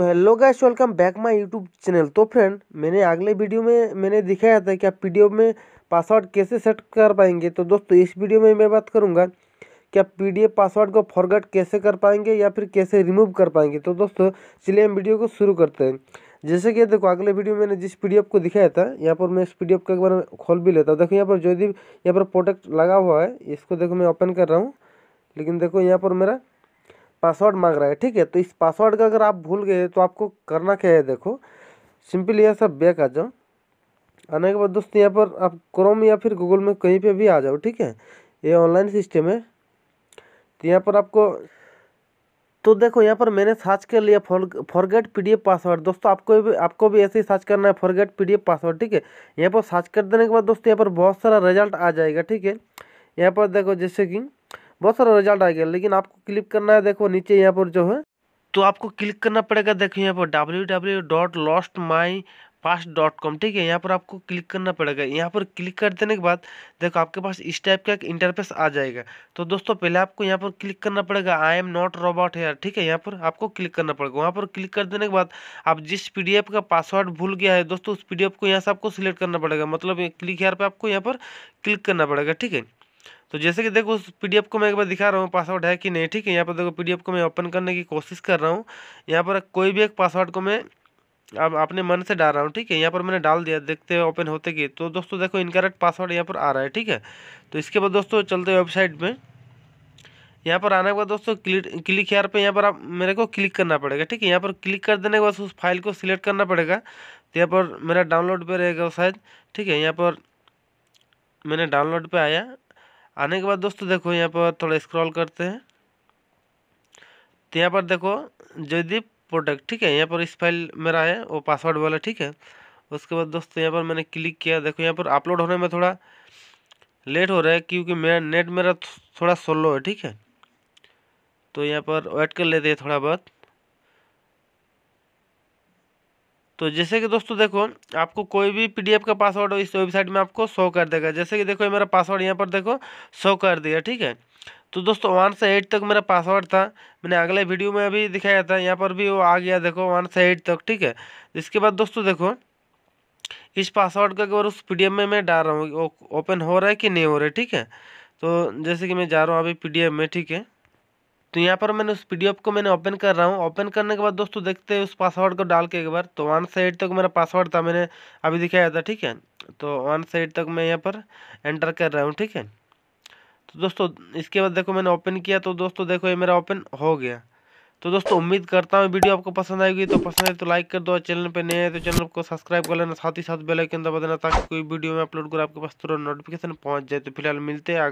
तो hello guys welcome back my YouTube channel तो friend मैंने अगले वीडियो में मैंने दिखाया था कि आप पी में पासवर्ड कैसे सेट कर पाएंगे तो दोस्तों इस वीडियो में मैं बात करूँगा कि आप पी पासवर्ड को फॉरगेट कैसे कर पाएंगे या फिर कैसे रिमूव कर पाएंगे तो दोस्तों चलिए हम वीडियो को शुरू करते हैं जैसे कि देखो अगले वीडियो मैंने जिस पी को दिखाया था यहाँ पर मैं इस पी को एक बार खोल भी लेता हूँ देखो यहाँ पर जो भी यहाँ पर प्रोडक्ट लगा हुआ है इसको देखो मैं ओपन कर रहा हूँ लेकिन देखो यहाँ पर मेरा पासवर्ड मांग रहा है ठीक है तो इस पासवर्ड का अगर आप भूल गए तो आपको करना क्या है देखो सिंपली यहाँ सब बैक आ जाओ आने के बाद दोस्तों यहाँ पर आप क्रोम या फिर गूगल में कहीं पे भी आ जाओ ठीक है ये ऑनलाइन सिस्टम है तो यहाँ पर आपको तो देखो यहाँ पर मैंने सर्च कर लिया फॉर फॉरगेट पी पासवर्ड दोस्तों आपको भी आपको भी ऐसे ही सर्च करना है फॉरगेट पी पासवर्ड ठीक है यहाँ पर सर्च कर देने के बाद दोस्तों यहाँ पर बहुत सारा रिजल्ट आ जाएगा ठीक है यहाँ पर देखो जैसे कि बहुत सारा रिजल्ट आ गया लेकिन आपको क्लिक करना है देखो नीचे यहाँ पर जो है तो आपको क्लिक करना पड़ेगा देखो यहाँ पर W W dot lost my fast dot com ठीक है यहाँ पर आपको क्लिक करना पड़ेगा यहाँ पर क्लिक कर देने के बाद देखो आपके पास इस टाइप का एक इंटरफेस आ जाएगा तो दोस्तों पहले आपको यहाँ पर क्लिक करना पड़ेगा I am not robot here ठीक है यहाँ पर आपको क्लिक करना पड़ेगा वहाँ पर क्लिक कर देने के बाद आप जिस पी का पासवर्ड भूल गया है दोस्तों उस पी को यहाँ से आपको सिलेक्ट करना पड़ेगा मतलब क्लिक हेयर पर आपको यहाँ पर क्लिक करना पड़ेगा ठीक है तो जैसे कि देखो उस पीडीएफ को मैं एक बार दिखा रहा हूँ पासवर्ड है कि नहीं ठीक है यहाँ पर देखो पीडीएफ को मैं ओपन करने की कोशिश कर रहा हूँ यहाँ पर कोई भी एक पासवर्ड को मैं अब अपने मन से डाल रहा हूँ ठीक है यहाँ पर मैंने डाल दिया देखते हैं ओपन होते कि तो दोस्तों देखो इनकरेक्ट पासवर्ड यहाँ पर आ रहा है ठीक है तो इसके बाद दोस्तों चलते वेबसाइट में यहाँ पर आने के बाद दोस्तों क्लिक क्लिक हेयर पे यहाँ पर आप मेरे को क्लिक करना पड़ेगा ठीक है यहाँ पर क्लिक कर देने के बाद उस फाइल को सिलेक्ट करना पड़ेगा तो यहाँ पर मेरा डाउनलोड पे रहेगा शायद ठीक है यहाँ पर मैंने डाउनलोड पे आया आने के बाद दोस्तों देखो यहाँ पर थोड़ा स्क्रॉल करते हैं तो यहाँ पर देखो जयदीप प्रोडक्ट ठीक है यहाँ पर इस फाइल मेरा है वो पासवर्ड वाला ठीक है उसके बाद दोस्तों यहाँ पर मैंने क्लिक किया देखो यहाँ पर अपलोड होने में थोड़ा लेट हो रहा है क्योंकि मेरा नेट मेरा थोड़ा स्लो है ठीक है तो यहाँ पर वेट कर लेते हैं थोड़ा बहुत तो जैसे कि दोस्तों देखो आपको कोई भी पीडीएफ का पासवर्ड इस वेबसाइट में आपको शो कर देगा जैसे कि देखो ये मेरा पासवर्ड यहाँ पर देखो शो कर दिया ठीक है तो दोस्तों वन से एट तक मेरा पासवर्ड था मैंने अगले वीडियो में अभी दिखाया था यहाँ पर भी वो आ गया देखो वन से एट तक ठीक है इसके बाद दोस्तों देखो इस पासवर्ड का अगर उस पी में मैं डाल रहा हूँ ओपन हो रहा है कि नहीं हो रहा है ठीक है तो जैसे कि मैं जा रहा हूँ अभी पी में ठीक है तो यहाँ पर मैंने उस पी को मैंने ओपन कर रहा हूँ ओपन करने के बाद दोस्तों देखते हैं उस पासवर्ड को डाल के एक बार तो वन साइड तक मेरा पासवर्ड था मैंने अभी दिखाया था ठीक है तो वन साइड तक मैं यहाँ पर एंटर कर रहा हूँ ठीक है तो दोस्तों इसके बाद देखो मैंने ओपन किया तो दोस्तों देखो ये मेरा ओपन हो गया तो दोस्तों उम्मीद करता हूँ वीडियो आपको पसंद आएगी तो पसंद आए तो लाइक कर दो चैनल पर नए हैं तो चैनल को सब्सक्राइब कर लेना साथ ही साथ बेलाइकन दबा देना ताकि कोई वीडियो में अपलोड करो आपके पास तुरंत नोटिफिकेशन पहुंच जाए तो फिलहाल मिलते हैं आगे